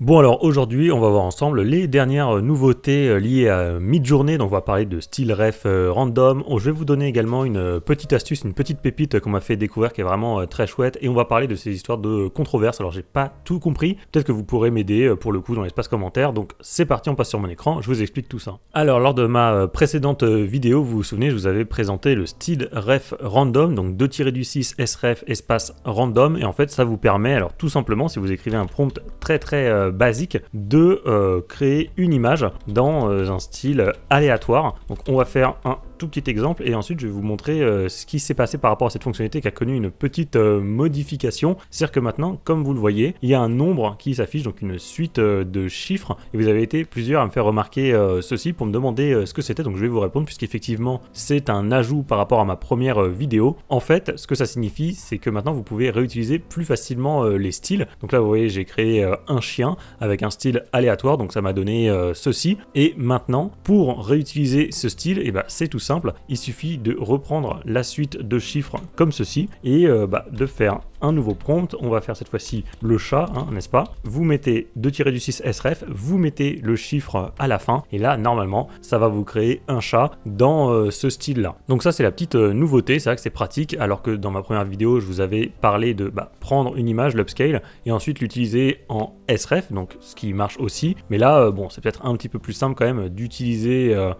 Bon alors aujourd'hui on va voir ensemble les dernières nouveautés euh, liées à mid-journée, donc on va parler de style ref euh, random, je vais vous donner également une euh, petite astuce, une petite pépite qu'on m'a fait découvrir qui est vraiment très chouette et on va parler de ces histoires de controverses, alors j'ai pas tout compris, peut-être que vous pourrez m'aider pour le coup dans l'espace commentaire, donc c'est parti on passe sur mon écran, je vous explique tout ça. Alors lors de ma précédente vidéo vous vous souvenez je vous avais présenté le style ref random, donc 2-6 sref espace random et en fait ça vous permet alors tout simplement si vous écrivez un prompt très très basique de euh, créer une image dans euh, un style aléatoire. Donc on va faire un tout petit exemple et ensuite je vais vous montrer euh, ce qui s'est passé par rapport à cette fonctionnalité qui a connu une petite euh, modification. C'est-à-dire que maintenant, comme vous le voyez, il y a un nombre qui s'affiche, donc une suite euh, de chiffres. Et vous avez été plusieurs à me faire remarquer ceci pour me demander ce que c'était. Donc je vais vous répondre puisqu'effectivement c'est un ajout par rapport à ma première vidéo. En fait, ce que ça signifie, c'est que maintenant vous pouvez réutiliser plus facilement les styles. Donc là, vous voyez, j'ai créé un chien avec un style aléatoire, donc ça m'a donné ceci. Et maintenant, pour réutiliser ce style, et ben, c'est tout il suffit de reprendre la suite de chiffres comme ceci et euh, bah, de faire un nouveau prompt. On va faire cette fois-ci le chat, hein, n'est-ce pas Vous mettez 2-6 srf vous mettez le chiffre à la fin, et là, normalement, ça va vous créer un chat dans euh, ce style-là. Donc ça, c'est la petite euh, nouveauté, c'est vrai que c'est pratique, alors que dans ma première vidéo, je vous avais parlé de bah, prendre une image, l'upscale, et ensuite l'utiliser en srf donc ce qui marche aussi. Mais là, euh, bon, c'est peut-être un petit peu plus simple quand même d'utiliser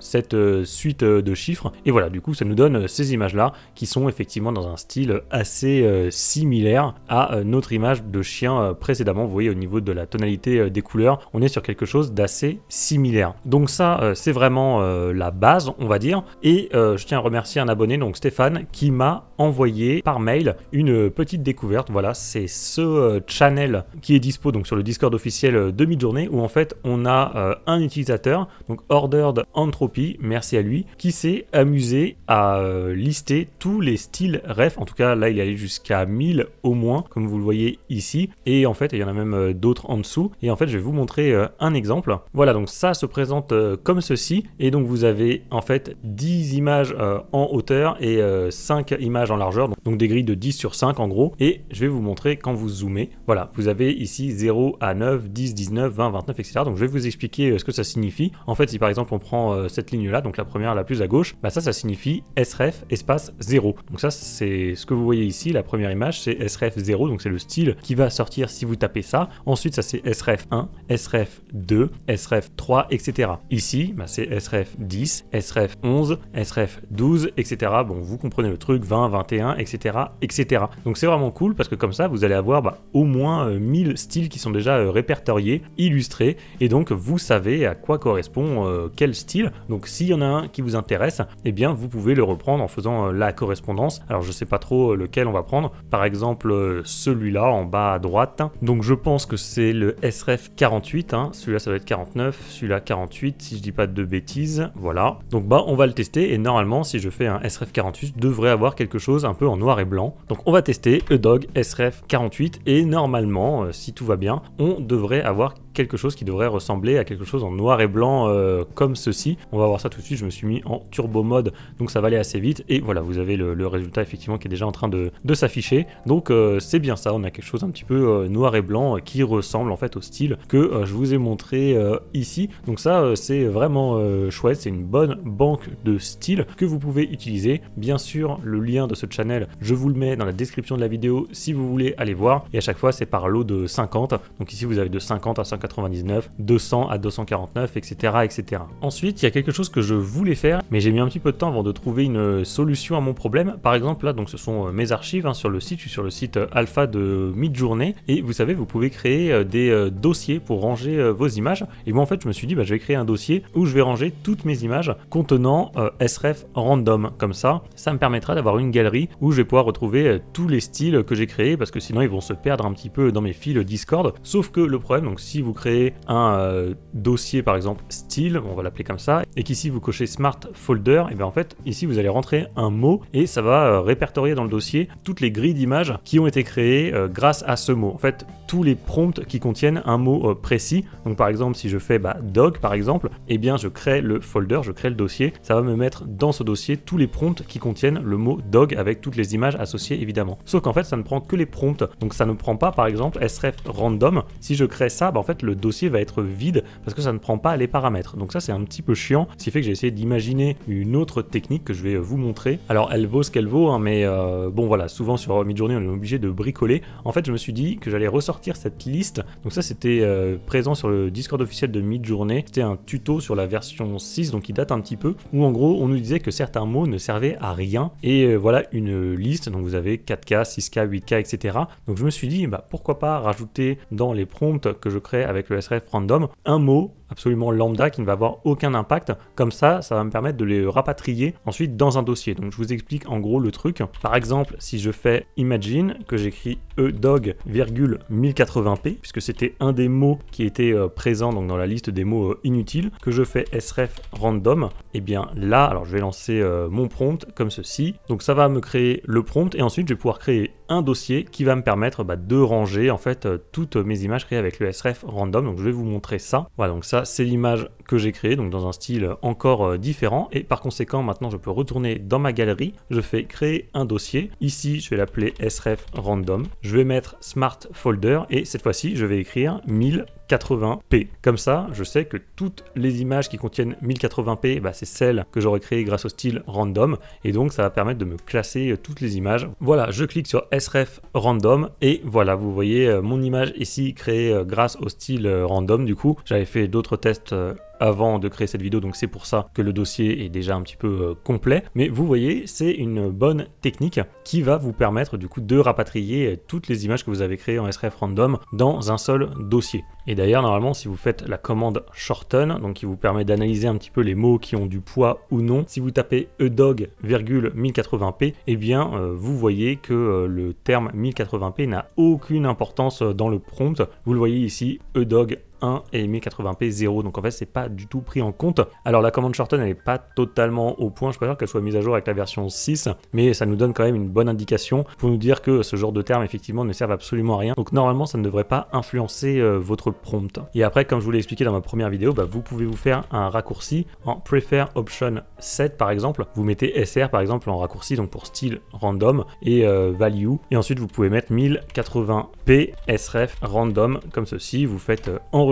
cette suite de chiffres. Et voilà, du coup, ça nous donne ces images-là qui sont effectivement dans un style assez similaire à euh, notre image de chien euh, précédemment. Vous voyez au niveau de la tonalité euh, des couleurs, on est sur quelque chose d'assez similaire. Donc ça, c'est vraiment la base, on va dire. Et je tiens à remercier un abonné, donc Stéphane, qui m'a envoyé par mail une petite découverte. Voilà, c'est ce channel qui est dispo donc sur le Discord officiel demi journée où en fait on a un utilisateur, donc Ordered Entropy, merci à lui, qui s'est amusé à lister tous les styles ref. En tout cas, là il est jusqu'à 1000 au moins, comme vous le voyez ici. Et en fait, il y en a même euh, d'autres en dessous. Et en fait, je vais vous montrer euh, un exemple. Voilà, donc ça se présente euh, comme ceci. Et donc, vous avez en fait 10 images en hauteur et 5 images en largeur. Donc, des grilles de 10 sur 5 en gros. Et je vais vous montrer quand vous zoomez. Voilà, vous avez ici 0 à 9, 10, 19, 20, 29, etc. Donc, je vais vous expliquer ce que ça signifie. En fait, si par exemple, on prend cette ligne-là, donc la première la plus à gauche, bah ça, ça signifie SREF espace 0. Donc ça, c'est ce que vous voyez ici. La première image, c'est SRF 0, donc c'est le style qui va sortir si vous tapez ça. Ensuite, ça c'est SREF 1, srf 2, srf 3, etc. Ici, bah, c'est SREF 10, srf 11, srf 12, etc. Bon, vous comprenez le truc, 20, 21, etc. etc. Donc c'est vraiment cool parce que comme ça, vous allez avoir bah, au moins 1000 euh, styles qui sont déjà euh, répertoriés, illustrés, et donc vous savez à quoi correspond euh, quel style. Donc s'il y en a un qui vous intéresse, eh bien vous pouvez le reprendre en faisant la correspondance. Alors je sais pas trop lequel on va prendre. Par exemple, euh, celui-là en bas à droite. Donc je pense que c'est le SRF 48, hein. celui-là ça doit être 49, celui-là 48 si je dis pas de bêtises, voilà. Donc bah on va le tester et normalement si je fais un SRF 48 devrait avoir quelque chose un peu en noir et blanc. Donc on va tester E-Dog SRF 48 et normalement euh, si tout va bien on devrait avoir quelque chose qui devrait ressembler à quelque chose en noir et blanc euh, comme ceci. On va voir ça tout de suite, je me suis mis en turbo mode donc ça va aller assez vite et voilà vous avez le, résultat effectivement qui est déjà en train de, de s'afficher. Donc euh, c'est bien ça, on a quelque chose un petit peu euh, noir et blanc euh, qui ressemble en fait au style que je vous ai montré ici. Donc ça c'est vraiment chouette, c'est une bonne banque de style que vous pouvez utiliser. Bien sûr le lien de ce channel je vous le mets dans la description de la vidéo si vous voulez aller voir et à chaque fois c'est par lot de 50. Donc ici vous avez de 50 à 199, 200 à 249 etc. etc. Ensuite il y a quelque chose que je voulais faire mais j'ai mis un petit peu de temps avant de trouver une solution à mon problème. Par exemple là donc ce sont mes archives hein, sur le site, sur le site site euh, alpha de journée et vous savez, vous pouvez créer euh, des euh, dossiers pour ranger vos images. Et moi, en fait, je me suis dit, bah, je vais créer un dossier où je vais ranger toutes mes images contenant sf random. Comme ça, ça me permettra d'avoir une galerie où je vais pouvoir retrouver tous les styles que j'ai créés parce que sinon, ils vont se perdre un petit peu dans mes fils Discord. Sauf que le problème, donc, si vous créez un dossier par exemple style, on va l'appeler comme ça, et qu'ici vous cochez smart folder, et bien en fait, ici vous allez rentrer un mot et ça va répertorier dans le dossier toutes les grilles d'images qui ont été créés euh, grâce à ce mot. En fait, tous les prompts qui contiennent un mot euh, précis. Donc par exemple, si je fais bah, dog par exemple, eh bien je crée le folder, je crée le dossier. Ça va me mettre dans ce dossier tous les prompts qui contiennent le mot dog avec toutes les images associées évidemment. Sauf qu'en fait, ça ne prend que les prompts. Donc ça ne prend pas par exemple sref random. Si je crée ça, bah, en fait le dossier va être vide parce que ça ne prend pas les paramètres. Donc ça c'est un petit peu chiant, ce qui fait que j'ai essayé d'imaginer une autre technique que je vais euh, vous montrer. Alors elle vaut ce qu'elle vaut, hein, mais bon voilà, souvent sur Midjourney on est obligé de bricoler. En fait, je me suis dit que j'allais ressortir cette liste. Donc ça, c'était euh, présent sur le Discord officiel de journée C'était un tuto sur la version 6, donc il date un petit peu, où en gros, on nous disait que certains mots ne servaient à rien. Et euh, voilà une liste, donc vous avez 4K, 6K, 8K, etc. Donc je me suis dit, bah, pourquoi pas rajouter dans les prompts que je crée avec le SRF Random un mot absolument lambda qui ne va avoir aucun impact. Comme ça, ça va me permettre de les rapatrier ensuite dans un dossier. Donc je vous explique en gros le truc. Par exemple, si je fais imagine que j'écris e dog virgule 1080p puisque c'était un des mots qui était euh, présent donc dans la liste des mots euh, inutiles que je fais sref random et eh bien là alors je vais lancer euh, mon prompt comme ceci donc ça va me créer le prompt et ensuite je vais pouvoir créer un dossier qui va me permettre bah, de ranger en fait euh, toutes mes images créées avec le SRF random. Donc je vais vous montrer ça. Voilà, donc ça c'est l'image que j'ai créée, donc dans un style euh, encore euh, différent. Et par conséquent, maintenant je peux retourner dans ma galerie. Je fais créer un dossier. Ici, je vais l'appeler SRF random. Je vais mettre smart folder et cette fois-ci, je vais écrire 1000 80 p Comme ça, je sais que toutes les images qui contiennent 1080p, bah, c'est celles que j'aurais créées grâce au style random, et donc ça va permettre de me classer euh, toutes les images. Voilà, je clique sur SRF random, et voilà, vous voyez euh, mon image ici créée euh, grâce au style random. Du coup, j'avais fait d'autres tests avant de créer cette vidéo, donc c'est pour ça que le dossier est déjà un petit peu euh, complet. Mais vous voyez, c'est une bonne technique qui va vous permettre du coup de rapatrier euh, toutes les images que vous avez créées en SRF Random dans un seul dossier. Et d'ailleurs, normalement, si vous faites la commande shorten, donc qui vous permet d'analyser un petit peu les mots qui ont du poids ou non, si vous tapez edog, 1080p, et bien, euh, vous voyez que le terme 1080p n'a aucune importance dans le prompt. Vous le voyez ici, edog 1 et 1080p 0. Donc en fait, c'est pas du tout pris en compte. Alors la commande Shorten, elle est pas totalement au point. Je préfère qu'elle soit mise à jour avec la version 6, mais ça nous donne quand même une bonne indication pour nous dire que ce genre de termes effectivement ne servent absolument à rien. Donc normalement, ça ne devrait pas influencer euh, votre prompt. Et après, comme je vous l'ai expliqué dans ma première vidéo, bah, vous pouvez vous faire un raccourci en prefer option 7 par exemple. Vous mettez SR par exemple en raccourci, donc pour style random et euh, value. Et ensuite, vous pouvez mettre 1080p SRF random comme ceci. Vous faites euh, en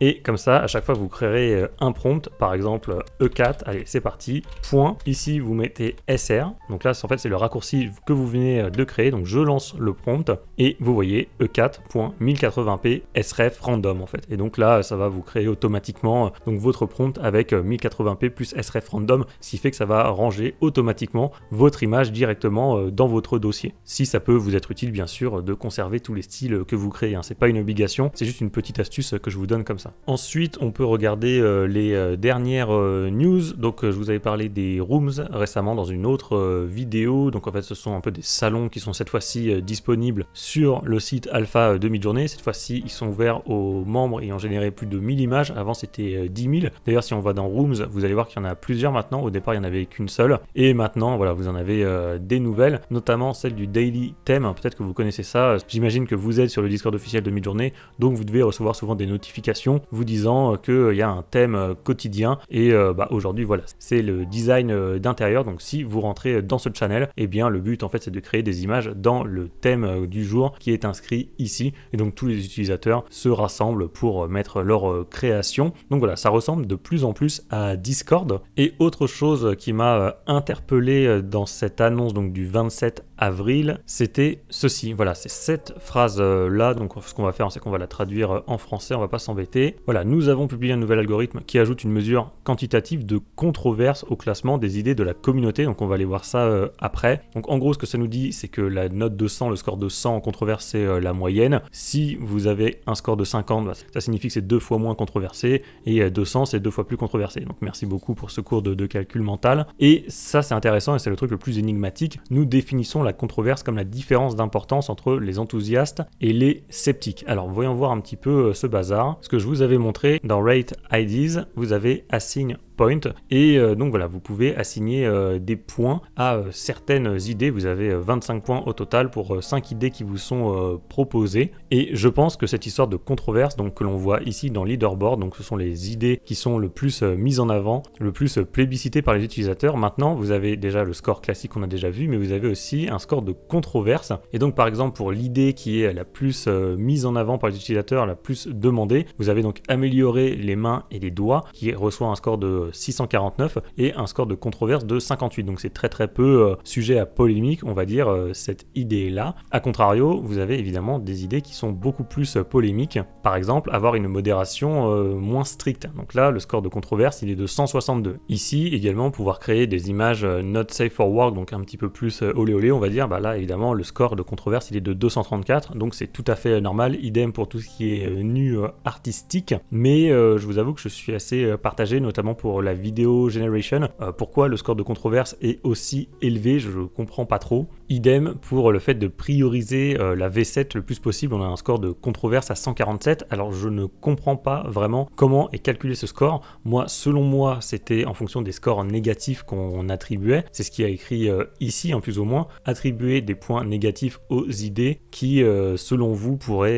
et comme ça, à chaque fois, vous créerez euh, un prompt, par exemple E4, allez, c'est parti, point. Ici, vous mettez SR. Donc là, en fait, c'est le raccourci que vous venez euh, de créer. Donc je lance le prompt et vous voyez E4.1080p SREF random en fait. Et donc là, ça va vous créer automatiquement euh, donc votre prompt avec 1080p plus SREF random, ce qui fait que ça va ranger automatiquement votre image directement dans votre dossier. Si ça peut vous être utile, bien sûr, de conserver tous les styles que vous créez. Hein. C'est pas une obligation, c'est juste une petite astuce que je vous donne comme ça. Ensuite, on peut regarder euh, les euh, dernières euh, news. Donc, je vous avais parlé des rooms récemment dans une autre vidéo. Donc, en fait, ce sont un peu des salons qui sont cette fois-ci disponibles sur le site Alpha demi journée Cette fois-ci, ils sont ouverts aux membres et ayant généré plus de 1000 images. Avant, c'était 10 000. D'ailleurs, si on va dans Rooms, vous allez voir qu'il y en a plusieurs maintenant. Au départ, il n'y en avait qu'une seule. Et maintenant, voilà, vous en avez des nouvelles, notamment celle du Daily Theme. Hein, peut-être que vous connaissez ça. J'imagine que vous êtes sur le Discord officiel demi-journée donc vous devez recevoir souvent des notification vous disant euh, qu'il euh, y a un thème euh, quotidien. Et bah, aujourd'hui, voilà, c'est le design d'intérieur. Donc si vous rentrez dans ce channel, et eh bien le but en fait c'est de créer des images dans le thème du jour qui est inscrit ici. Et donc tous les utilisateurs se rassemblent pour mettre leur création. Donc voilà, ça ressemble de plus en plus à Discord. Et autre chose qui m'a interpellé dans cette annonce donc du 27 avril, c'était ceci. Voilà, c'est cette phrase-là. Donc ce qu'on va faire, c'est qu'on va la traduire euh, en français, on va pas s'embêter. Voilà, nous avons publié un nouvel algorithme qui ajoute une mesure quantitative de controverse au classement des idées de la communauté. Donc on va aller voir ça euh, après. Donc en gros, ce que ça nous dit, c'est que la note de 100, le score de 100 en controverse, c'est euh, la moyenne. Si vous avez un score de 50, bah, ça signifie que c'est deux fois moins controversé et 200, c'est deux fois plus controversé. Donc merci beaucoup pour ce cours de calcul mental. Et ça, c'est intéressant et c'est le truc le plus énigmatique. Nous définissons la controverse comme la différence d'importance entre les enthousiastes et les sceptiques. Alors voyons voir un petit peu euh, ce bazar. Ce que je vous avais montré dans Rate IDs, vous avez assigné Point. Et euh, donc voilà, vous pouvez assigner euh, des points à euh, certaines idées. Vous avez 25 points au total pour 5 idées qui vous sont proposées. Et je pense que cette histoire de controverse, donc que l'on voit ici dans Leaderboard, donc ce sont les idées qui sont le plus mises en avant, le plus plébiscitées par les utilisateurs. Maintenant, vous avez déjà le score classique qu'on a déjà vu, mais vous avez aussi un score de controverse. Et donc par exemple pour l'idée qui est la plus mise en avant par les utilisateurs, la plus demandée, vous avez donc améliorer les mains et les doigts qui reçoit un score de 649 et un score de controverse de 58. Donc c'est très très peu euh, sujet à polémique, on va dire, euh, cette idée-là. A contrario, vous avez évidemment des idées qui sont beaucoup plus euh, polémiques. Par exemple, avoir une modération moins stricte. Donc là, le score de controverse, il est de 162. Ici, également, pouvoir créer des images not safe for work, donc un petit peu plus olé olé, on va dire. Bah là, évidemment, le score de controverse, il est de 234. Donc c'est tout à fait normal. Idem pour tout ce qui est nu artistique. Mais je vous avoue que je suis assez partagé, notamment pour la vidéo generation. Euh, pourquoi le score de controverse est aussi élevé Je comprends pas trop. Idem pour le fait de prioriser euh, la V7 le plus possible. On a un score de controverse à 147. Alors je ne comprends pas vraiment comment est calculé ce score. Moi, selon moi, c'était en fonction des scores négatifs qu'on attribuait. C'est ce qui a écrit euh, ici, en plus ou moins. Attribuer des points négatifs aux idées qui, euh, selon vous, pourraient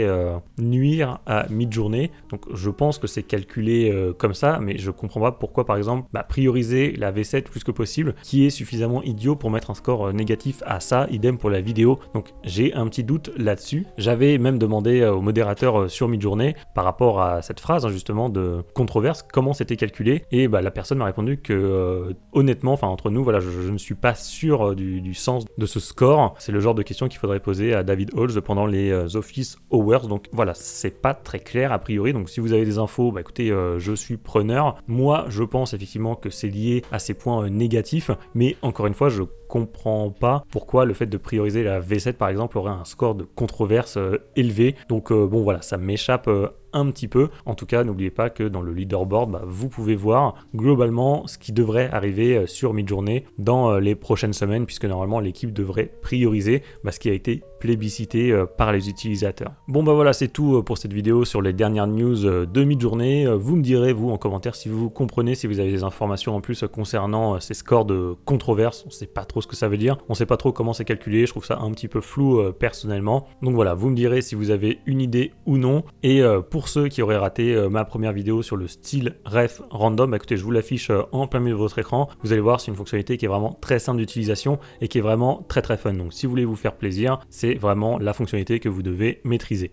nuire à mi journée Donc je pense que c'est calculé comme ça, mais je ne comprends pas pourquoi, par exemple, bah, prioriser la V7 plus que possible, qui est suffisamment idiot pour mettre un score négatif à ça idem pour la vidéo. Donc j'ai un petit doute là-dessus. J'avais même demandé euh, au modérateur euh, sur mid-journée, par rapport à cette phrase hein, justement de controverse, comment c'était calculé. Et bah, la personne m'a répondu que euh, honnêtement, enfin entre nous, voilà, je, ne suis pas sûr du, sens de ce score. C'est le genre de question qu'il faudrait poser à David Halls pendant les Office Hours. Donc voilà, c'est pas très clair a priori. Donc si vous avez des infos, bah écoutez, je suis preneur. Moi, je pense effectivement que c'est lié à ces points négatifs, mais encore une fois, je comprend pas pourquoi le fait de prioriser la V7 par exemple aurait un score de controverse euh, élevé. Donc euh, bon voilà, ça m'échappe euh, un petit peu. En tout cas, n'oubliez pas que dans le leaderboard, bah, vous pouvez voir globalement ce qui devrait arriver euh, sur mid-journée dans euh, les prochaines semaines, puisque normalement l'équipe devrait prioriser bah, ce qui a été plébiscité euh, par les utilisateurs. Bon bah voilà, c'est tout pour cette vidéo sur les dernières news de mi-journée. Vous me direz, vous, en commentaire, si vous comprenez, si vous avez des informations en plus concernant ces scores de controverse. On sait pas trop ce que ça veut dire. On sait pas trop comment c'est calculé. Je trouve ça un petit peu flou personnellement. Donc voilà, vous me direz si vous avez une idée ou non. Et pour pour ceux qui auraient raté euh, ma première vidéo sur le style ref random, bah, écoutez, je vous l'affiche euh, en plein milieu de votre écran. Vous allez voir, c'est une fonctionnalité qui est vraiment très simple d'utilisation et qui est vraiment très très fun. Donc si vous voulez vous faire plaisir, c'est vraiment la fonctionnalité que vous devez maîtriser.